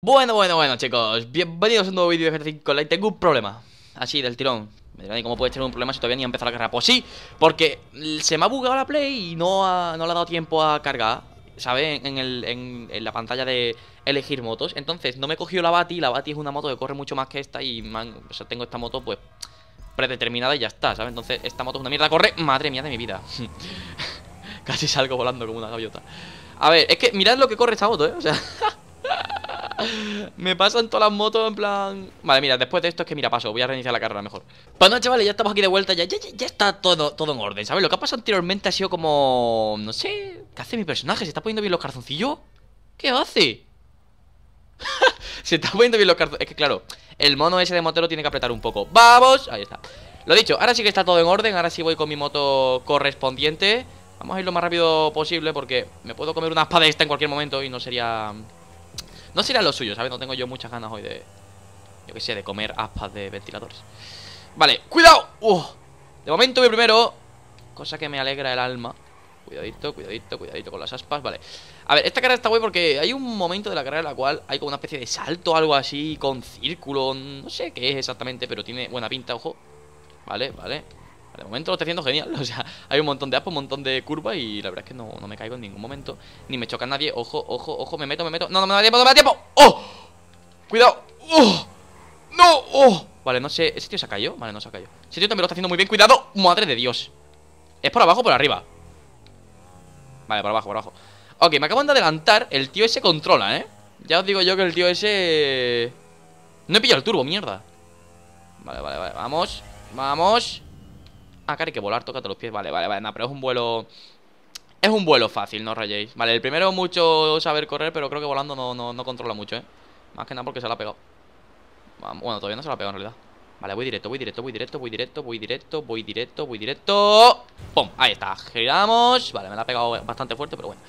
Bueno, bueno, bueno, chicos. Bienvenidos a un nuevo vídeo de GTA con Light. Tengo un problema. Así, del tirón. ¿Cómo puedes tener un problema si todavía ni ha empezado la carrera? Pues sí, porque se me ha bugado la Play y no, no le ha dado tiempo a cargar, ¿sabes? En, la pantalla de elegir motos. Entonces, no me cogió la Bati. La Bati es una moto que corre mucho más que esta y tengo esta moto, pues, predeterminada y ya está, ¿sabes? Entonces, esta moto es una mierda. Corre, madre mía de mi vida. Casi salgo volando como una gaviota. A ver, es que mirad lo que corre esta moto, ¿eh? O sea... Me pasan todas las motos en plan... Vale, mira, después de esto es que mira, paso, voy a reiniciar la carrera mejor Pues no, chavales, ya estamos aquí de vuelta, ya, ya, está todo, todo en orden, ¿sabes? Lo que ha pasado anteriormente ha sido como... No sé, ¿qué hace mi personaje? ¿Se está poniendo bien los calzoncillos? ¿Qué hace? Se está poniendo bien los calzoncillos Es que claro, el mono ese de motero tiene que apretar un poco ¡Vamos! Ahí está Lo dicho, ahora sí que está todo en orden, ahora sí voy con mi moto correspondiente Vamos a ir lo más rápido posible porque me puedo comer una espada esta en cualquier momento y no sería no será lo suyo, ¿sabes? No tengo yo muchas ganas hoy de... Yo qué sé, de comer aspas de ventiladores Vale, ¡cuidado! Uh, de momento voy primero Cosa que me alegra el alma Cuidadito, cuidadito, cuidadito con las aspas, vale A ver, esta carrera está guay porque hay un momento de la carrera en la cual Hay como una especie de salto, algo así, con círculo No sé qué es exactamente, pero tiene buena pinta, ojo Vale, vale de momento lo está haciendo genial, o sea, hay un montón de aspo un montón de curvas y la verdad es que no, no me caigo en ningún momento, ni me choca nadie, ojo, ojo, ojo, me meto, me meto, no, no me da tiempo, no me da tiempo, ¡oh! ¡Cuidado! ¡Oh! ¡No! ¡Oh! Vale, no sé, ¿ese tío se ha caído? Vale, no se ha caído Ese tío también lo está haciendo muy bien, ¡cuidado! ¡Madre de Dios! ¿Es por abajo o por arriba? Vale, por abajo, por abajo Ok, me acaban de adelantar, el tío ese controla, ¿eh? Ya os digo yo que el tío ese... No he pillado el turbo, mierda Vale, vale, vale, vamos Vamos Ah, cara, hay que volar, toca todos los pies. Vale, vale, vale. pero es un vuelo. Es un vuelo fácil, no rayéis. Vale, el primero mucho saber correr, pero creo que volando no, no, controla mucho, ¿eh? Más que nada porque se la ha pegado. Ah, bueno, todavía no se la ha pegado en realidad. Vale, voy directo, voy directo, voy directo, voy directo, voy directo, voy directo, voy directo. ¡Pum! Ahí está, giramos. Vale, me la ha pegado bastante fuerte, pero bueno.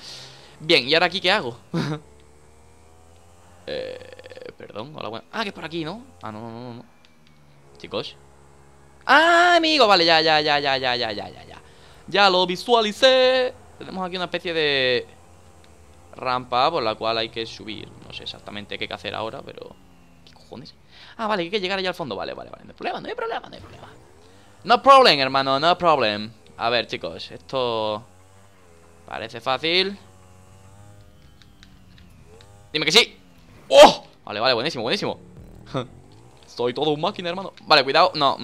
Bien, ¿y ahora aquí qué hago? eh, perdón, hola, bueno. Ah, que es por aquí, ¿no? Ah, no, no, no, no. Chicos, ¡Ah, amigo! Vale, ya, ya, ya, ya, ya, ya, ya, ya, ya. Ya lo visualicé. Tenemos aquí una especie de rampa por la cual hay que subir. No sé exactamente qué hay que hacer ahora, pero... ¿Qué cojones? Ah, vale, hay que llegar allá al fondo. Vale, vale, vale. No hay problema, no hay problema, no hay problema. No problem, hermano, no problem. A ver, chicos, esto... Parece fácil. Dime que sí. ¡Oh! Vale, vale, buenísimo, buenísimo. Soy todo un máquina, hermano. Vale, cuidado. No.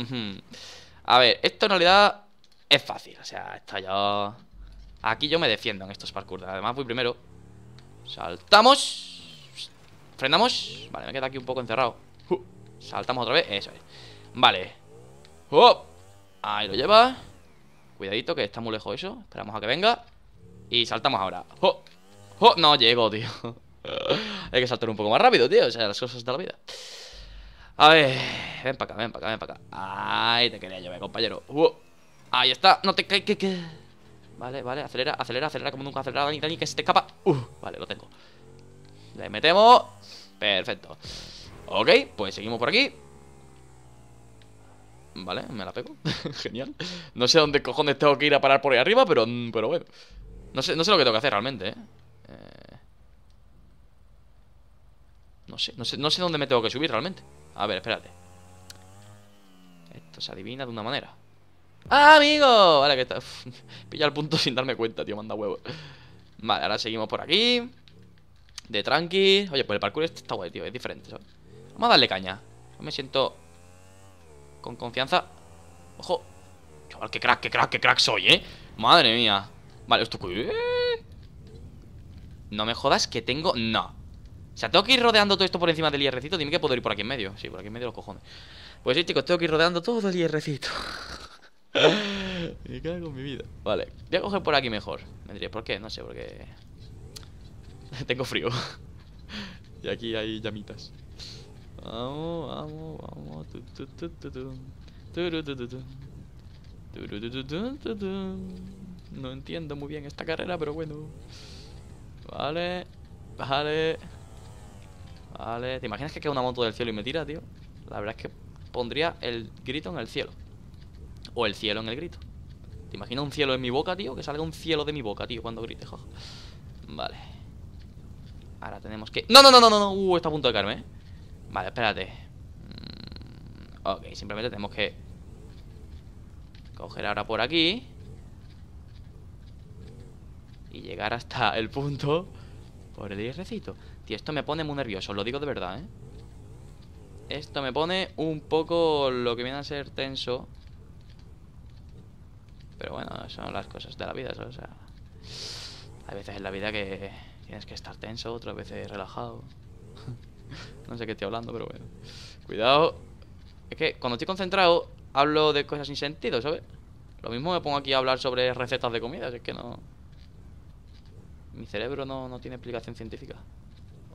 A ver, esto en realidad es fácil. O sea, está ya... Aquí yo me defiendo en estos parkour. Además, voy primero. Saltamos. Frenamos. Vale, me queda aquí un poco encerrado. Uh, saltamos otra vez. Eso es. Vale. Ahí lo lleva. Cuidadito, que está muy lejos eso. Esperamos a que venga. Y saltamos ahora. no llego, tío. Hay que saltar un poco más rápido, tío. O sea, las cosas de la vida. A ver, ven para acá, ven para acá, ven para acá. Ay, te quería llover, compañero. ahí está, no te caes, que, que. Vale, vale, acelera, acelera, acelera como nunca acelera, Dani, ni que se te escapa. Uh, vale, lo tengo. Le metemos. Perfecto. Ok, pues seguimos por aquí. Vale, me la pego. Genial. No sé dónde cojones tengo que ir a parar por ahí arriba, pero, pero bueno. No sé, no sé lo que tengo que hacer realmente, ¿eh? Eh, no sé, no sé dónde me tengo que subir realmente. A ver, espérate. Esto se adivina de una manera. ¡Ah, amigo! Ahora que está... Pilla el punto sin darme cuenta, tío, manda huevo. Vale, ahora seguimos por aquí. De tranqui. Oye, pues el parkour este está guay, tío, es diferente. Vamos a darle caña. me siento con confianza. ¡Ojo! Chaval, qué crack, qué crack, qué crack soy, ¿eh? Madre mía. Vale, esto... No me jodas que tengo... No. O sea, tengo que ir rodeando todo esto por encima del hierrecito? Dime que puedo ir por aquí en medio. Sí, por aquí en medio los cojones. Pues sí, chicos, tengo que ir rodeando todo el hierrecito Me cago en mi vida. Vale, voy a coger por aquí mejor. Vendría, ¿por qué? No sé, porque. tengo frío. y aquí hay llamitas. Vamos, vamos, vamos. No entiendo muy bien esta carrera, pero bueno. Vale. Vale. Vale, ¿te imaginas que queda una moto del cielo y me tira, tío? La verdad es que pondría el grito en el cielo. O el cielo en el grito. ¿Te imaginas un cielo en mi boca, tío? Que salga un cielo de mi boca, tío, cuando grite, Vale. Ahora tenemos que... ¡No, no, no, no, no! Uh, está a punto de caerme, ¿eh? Vale, espérate. Mm, ok, simplemente tenemos que... Coger ahora por aquí. Y llegar hasta el punto... Por el hierrecito Tío, esto me pone muy nervioso, lo digo de verdad, ¿eh? Esto me pone un poco lo que viene a ser tenso. Pero bueno, son las cosas de la vida, Hay veces en la vida que tienes que estar tenso, otras veces relajado. no sé qué estoy hablando, pero bueno. Cuidado. Es que cuando estoy concentrado, hablo de cosas sin sentido, ¿sabes? Lo mismo me pongo aquí a hablar sobre recetas de comida, es que no... Mi cerebro no tiene explicación científica.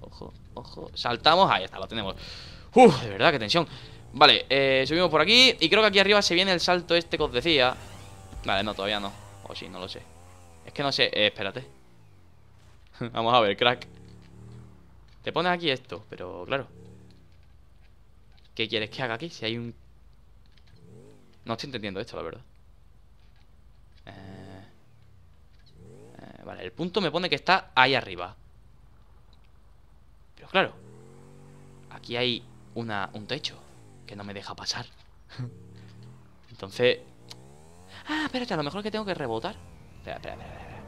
Ojo, ojo. Saltamos. Ahí está, lo tenemos. Uf, de verdad, qué tensión. Vale, eh, subimos por aquí. Y creo que aquí arriba se viene el salto este que os decía. Vale, no, todavía no. O sí, no lo sé. Es que no sé. Eh, espérate. Vamos a ver, crack. Te pones aquí esto, pero claro. ¿Qué quieres que haga aquí? Si hay un... No estoy entendiendo esto, la verdad. Eh, eh vale, el punto me pone que está ahí arriba claro, aquí hay un techo que no me deja pasar. Entonces... Ah, espérate, a lo mejor es que tengo que rebotar. Espera, espera, espera,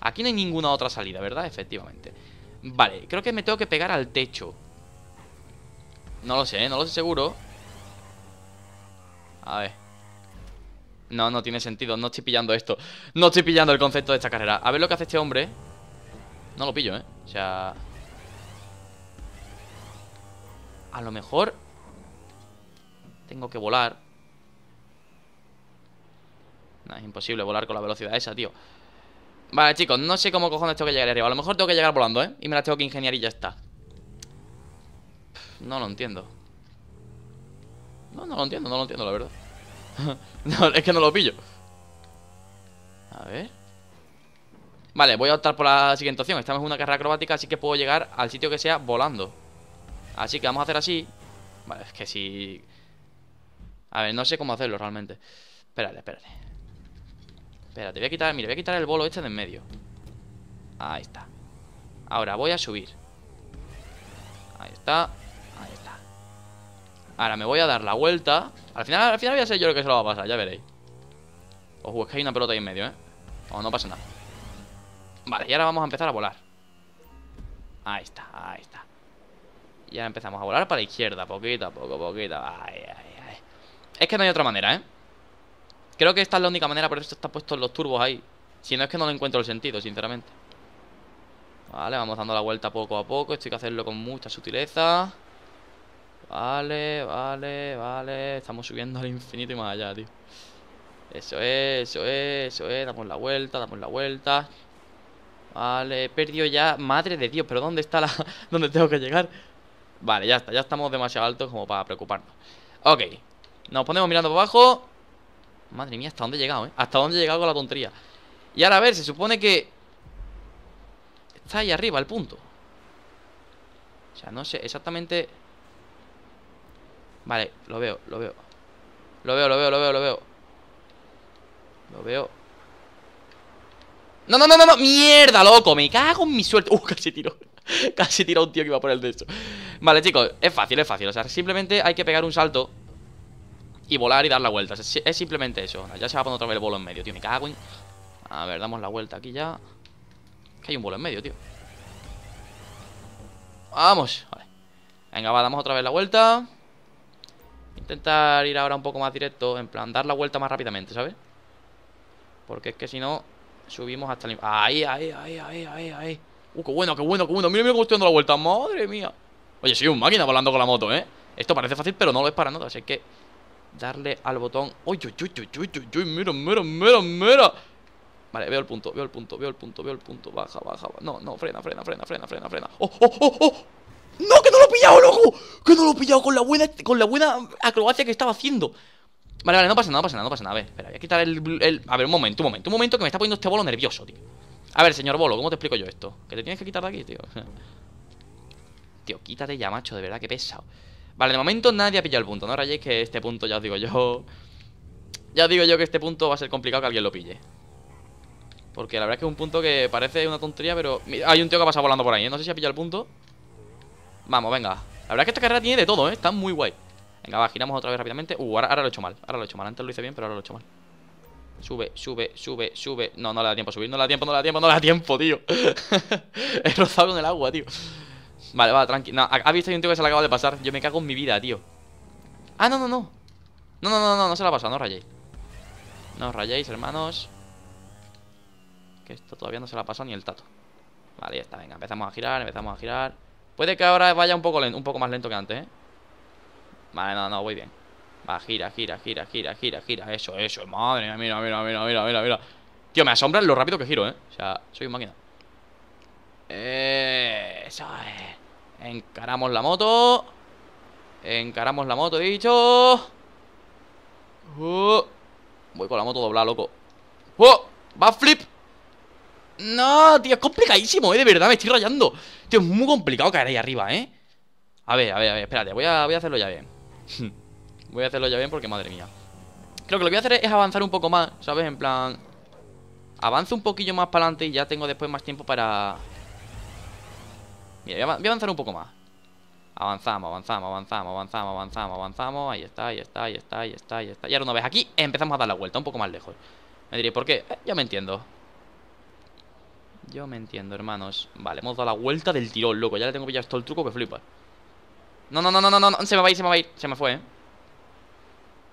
Aquí no hay ninguna otra salida, ¿verdad? Efectivamente. Vale, creo que me tengo que pegar al techo. No lo sé, ¿eh? no lo sé seguro. A ver. No, no tiene sentido. No estoy pillando esto. No estoy pillando el concepto de esta carrera. A ver lo que hace este hombre. No lo pillo, ¿eh? O sea... A lo mejor Tengo que volar no, es imposible volar con la velocidad esa, tío Vale, chicos, no sé cómo cojones tengo que llegar arriba A lo mejor tengo que llegar volando, ¿eh? Y me las tengo que ingeniar y ya está No lo entiendo No, no lo entiendo, no lo entiendo, la verdad no, Es que no lo pillo A ver Vale, voy a optar por la siguiente opción Estamos en una carrera acrobática, así que puedo llegar al sitio que sea volando Así que vamos a hacer así. Vale, es que si... A ver, no sé cómo hacerlo realmente. Espérate, espérate. Espérate, voy a quitar... Mira, voy a quitar el bolo este de en medio. Ahí está. Ahora voy a subir. Ahí está. Ahí está. Ahora me voy a dar la vuelta. Al final, al final voy a ser yo lo que se lo va a pasar, ya veréis. Ojo, es que hay una pelota ahí en medio, ¿eh? O no pasa nada. Vale, y ahora vamos a empezar a volar. Ahí está, ahí está. Ya empezamos a volar para la izquierda, poquito a poco, poquito. Es que no hay otra manera, ¿eh? Creo que esta es la única manera, por eso están puestos los turbos ahí. Si no es que no le encuentro el sentido, sinceramente. Vale, vamos dando la vuelta poco a poco. Esto hay que hacerlo con mucha sutileza. Vale, vale, vale. Estamos subiendo al infinito y más allá, tío. Eso es, eso es, eso es. Damos la vuelta, damos la vuelta. Vale, he perdido ya. Madre de Dios, pero ¿dónde está la. ¿Dónde tengo que llegar? Vale, ya está, ya estamos demasiado altos como para preocuparnos Ok, nos ponemos mirando por abajo Madre mía, ¿hasta dónde he llegado, eh? ¿Hasta dónde he llegado con la tontería? Y ahora a ver, se supone que Está ahí arriba el punto O sea, no sé exactamente Vale, lo veo, lo veo Lo veo, lo veo, lo veo, lo veo Lo veo No, no, no, no, no Mierda, loco, me cago en mi suerte Uh, casi tiro Casi tira un tío que iba por el techo Vale, chicos, es fácil, es fácil O sea, simplemente hay que pegar un salto Y volar y dar la vuelta Es, simplemente eso Ya se va a poner otra vez el bolo en medio, tío Me cago en... A ver, damos la vuelta aquí ya Que hay un bolo en medio, tío Vamos vale. Venga, va, damos otra vez la vuelta Intentar ir ahora un poco más directo En plan, dar la vuelta más rápidamente, ¿sabes? Porque es que si no Subimos hasta el... Ahí, ahí, ahí, ahí, ahí, ahí Uh, qué bueno, qué bueno, qué bueno Mira, mira cómo estoy dando la vuelta, madre mía Oye, soy un máquina volando con la moto, ¿eh? Esto parece fácil, pero no lo es para nada Así que darle al botón uy, uy, uy, uy, uy, uy, mira, mira, mira, mira Vale, veo el punto, veo el punto, veo el punto, veo el punto Baja, baja, baja. no, no, frena, frena, frena, frena, frena, frena ¡Oh, oh, oh, oh! ¡No, que no lo he pillado, loco! ¡Que no lo he pillado con la buena, con la buena acrobacia que estaba haciendo! Vale, vale, no pasa nada, no pasa nada, no pasa nada A ver, espera, voy a quitar el... el... A ver, un momento, un momento, un momento Que me está poniendo este bolo nervioso, tío a ver, señor Bolo, ¿cómo te explico yo esto? Que te tienes que quitar de aquí, tío Tío, quítate ya, macho, de verdad, que pesado Vale, de momento nadie ha pillado el punto, ¿no? Rayéis que este punto, ya os digo yo Ya os digo yo que este punto va a ser complicado que alguien lo pille Porque la verdad es que es un punto que parece una tontería, pero... Hay un tío que ha pasado volando por ahí, ¿eh? No sé si ha pillado el punto Vamos, venga La verdad es que esta carrera tiene de todo, ¿eh? Está muy guay Venga, va, giramos otra vez rápidamente Uh, ahora lo he hecho mal Ahora lo he hecho mal Antes lo hice bien, pero ahora lo he hecho mal Sube, sube, sube, sube. No, no le da tiempo a subir. No le da tiempo, no le da tiempo, no le da tiempo, tío. He rozado con el agua, tío. Vale, va, tranqui. No, ha visto hay un tío que se le acaba de pasar. Yo me cago en mi vida, tío. Ah, no, no, no. No, no, no, no, no se la pasa pasado, no rayéis. No os rayéis, hermanos. Que esto todavía no se la ha pasado ni el tato. Vale, ya está, venga, empezamos a girar, empezamos a girar. Puede que ahora vaya un poco, un poco más lento que antes, ¿eh? Vale, no, no, voy bien. Va, gira, gira, gira, gira, gira, gira. Eso, eso, madre mira, mira, mira, mira, mira, mira. Tío, me asombra lo rápido que giro, eh. O sea, soy un máquina. Eh, Encaramos la moto. Encaramos la moto, he dicho. Uh. voy con la moto doblada, loco. ¡Oh! ¡Va flip! No, tío, es complicadísimo, eh. De verdad, me estoy rayando. Tío, es muy complicado caer ahí arriba, eh. A ver, a ver, a ver, espérate, voy a, voy a hacerlo ya bien. Voy a hacerlo ya bien porque madre mía Creo que lo que voy a hacer es avanzar un poco más, ¿sabes? En plan... Avanzo un poquillo más para adelante y ya tengo después más tiempo para... Mira, voy a avanzar un poco más Avanzamos, avanzamos, avanzamos, avanzamos, avanzamos, avanzamos Ahí está, ahí está, ahí está, ahí está, ahí está Y ahora una vez aquí empezamos a dar la vuelta un poco más lejos Me diréis, ¿por qué? Eh, yo me entiendo Yo me entiendo, hermanos Vale, hemos dado la vuelta del tirón, loco Ya le tengo pillado todo el truco que flipa No, no, no, no, no, no, se me va a ir, se me va a ir Se me fue, eh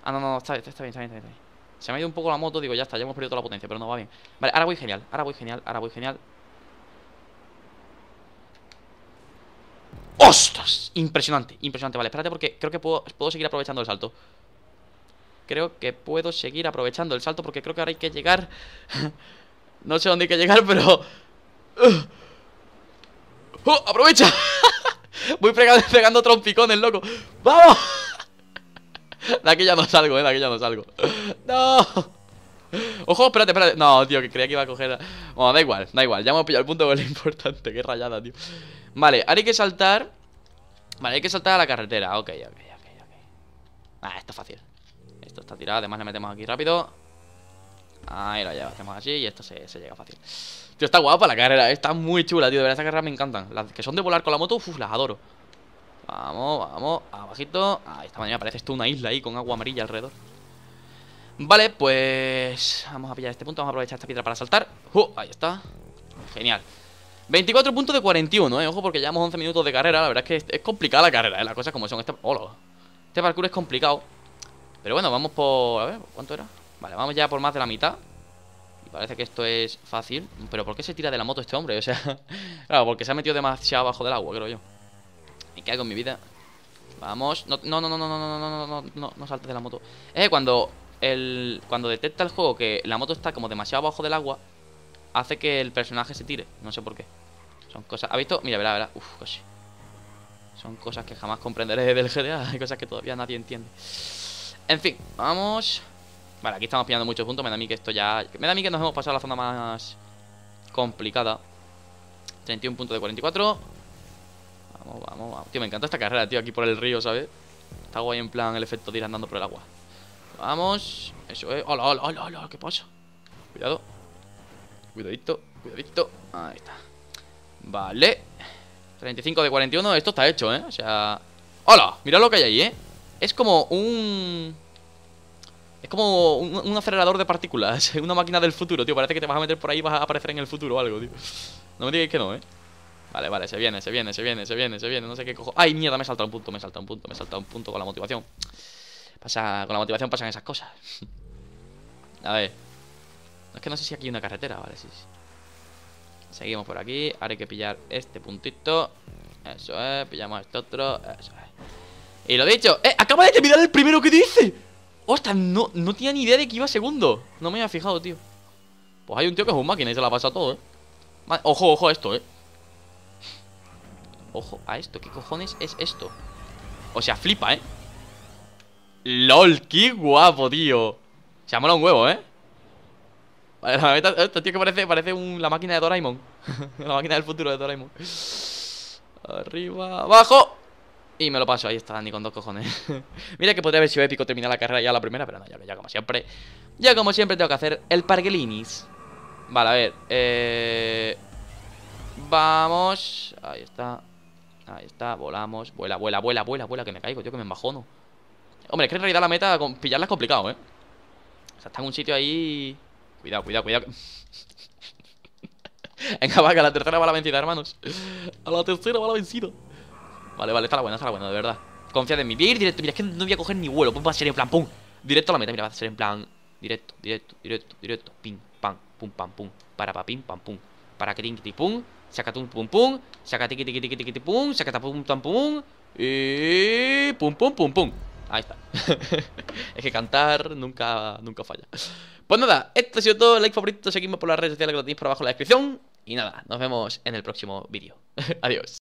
Ah, no, no, está, está, está, bien, está bien, está bien, Se me ha ido un poco la moto, digo, ya está, ya hemos perdido toda la potencia, pero no va bien. Vale, ahora voy genial, ahora voy genial, ahora voy genial. ¡Ostras! Impresionante, impresionante. Vale, espérate porque creo que puedo, puedo seguir aprovechando el salto. Creo que puedo seguir aprovechando el salto porque creo que ahora hay que llegar... no sé dónde hay que llegar, pero... ¡Uh! aprovecha! voy pegando, pegando trompicones, loco. ¡Vamos! De aquí ya no salgo, eh, de aquí ya no salgo ¡No! Ojo, espérate, espérate No, tío, que creía que iba a coger Bueno, da igual, da igual, ya hemos pillado el punto que lo importante Qué rayada, tío Vale, ahora hay que saltar Vale, hay que saltar a la carretera, ok, ok, ok, ok Ah, esto es fácil Esto está tirado, además le metemos aquí rápido Ahí lo llevamos, hacemos así y esto se, llega fácil Tío, está guapa la carrera, eh, está muy chula, tío De verdad, estas carreras me encantan Las que son de volar con la moto, uff, las adoro Vamos, vamos, abajito Ah, esta mañana parece esto una isla ahí con agua amarilla alrededor Vale, pues... Vamos a pillar este punto, vamos a aprovechar esta piedra para saltar ¡Uh! Ahí está Genial 24 puntos de 41, eh, ojo porque llevamos 11 minutos de carrera La verdad es que es, complicada la carrera, eh, las cosas como son Este, este parkour es complicado Pero bueno, vamos por... a ver, ¿cuánto era? Vale, vamos ya por más de la mitad Y parece que esto es fácil Pero ¿por qué se tira de la moto este hombre? O sea, claro, porque se ha metido demasiado abajo del agua, creo yo me cago en mi vida Vamos No, no, no, no, no, no, no, no, no, no, no salte de la moto Eh, cuando el, cuando detecta el juego que la moto está como demasiado abajo del agua Hace que el personaje se tire No sé por qué Son cosas... ¿Ha visto? Mira, verá, verá Uf, casi Son cosas que jamás comprenderé del GTA Hay cosas que todavía nadie entiende En fin, vamos Vale, aquí estamos pillando muchos puntos Me da a mí que esto ya... Me da a mí que nos hemos pasado a la zona más complicada 31 puntos de 44 vamos, vamos, vamos. Tío, me encanta esta carrera, tío, aquí por el río, ¿sabes? Está guay en plan el efecto de ir andando por el agua. Vamos. Eso es. Hola, hola, hola, hola, ¿qué pasa? Cuidado. Cuidadito, cuidadito. Ahí está. Vale. 35 de 41, esto está hecho, ¿eh? O sea... ¡Hola! Mira lo que hay ahí, ¿eh? Es como un... Es como un, un, acelerador de partículas, una máquina del futuro, tío. Parece que te vas a meter por ahí y vas a aparecer en el futuro o algo, tío. No me digáis que no, ¿eh? Vale, vale, se viene, se viene, se viene, se viene, se viene No sé qué cojo... ¡Ay, mierda! Me he saltado un punto, me he saltado un punto Me he saltado un punto con la motivación Pasa... Con la motivación pasan esas cosas A ver Es que no sé si aquí hay una carretera, vale, sí, sí. Seguimos por aquí Ahora hay que pillar este puntito Eso es, pillamos este otro Eso es Y lo dicho, ¡eh! Acaba de terminar el primero que dice Ostras, no, no tenía ni idea de que iba segundo No me había fijado, tío Pues hay un tío que es un máquina y se la pasa todo, eh Ojo, ojo a esto, eh Ojo a esto, ¿qué cojones es esto? O sea, flipa, ¿eh? LOL, qué guapo, tío Se ha un huevo, ¿eh? Vale, la meta, esto, tío, que parece, parece la máquina de Doraemon La máquina del futuro de Doraemon Arriba, abajo y me lo paso, ahí está, Dani, con dos cojones Mira que podría haber sido épico terminar la carrera ya la primera Pero no, ya, ya como siempre Ya como siempre tengo que hacer el Parguelinis Vale, a ver eh... Vamos Ahí está Ahí está, volamos. Vuela, vuela, vuela, vuela, vuela, que me caigo, yo que me embajono. Hombre, es que en realidad la meta, con pillarla es complicado, ¿eh? O sea, está en un sitio ahí... Cuidado, cuidado, cuidado. Venga, va, que a la tercera va la vencida, hermanos. A la tercera va la vencida. Vale, vale, está la buena, está la buena, de verdad. Confía en mí. Voy ir directo. Mira, es que no voy a coger ni vuelo. Pues va a ser en plan, pum. Directo a la meta, mira, va a ser en plan. Directo, directo, directo, directo. Pim, pam, pum, pam, pum. Para, pa, pim, pam, pum. Para, que pum. Sacatum pum pum. Sacatiqui tiqui tiki tiqui pum. Sacatapum tam pum. Y. Pum pum pum pum. Ahí está. es que cantar nunca, nunca falla. Pues nada, esto ha sido todo. Like, favorito, seguidme por las redes sociales que lo tenéis por abajo en la descripción. Y nada, nos vemos en el próximo vídeo. Adiós.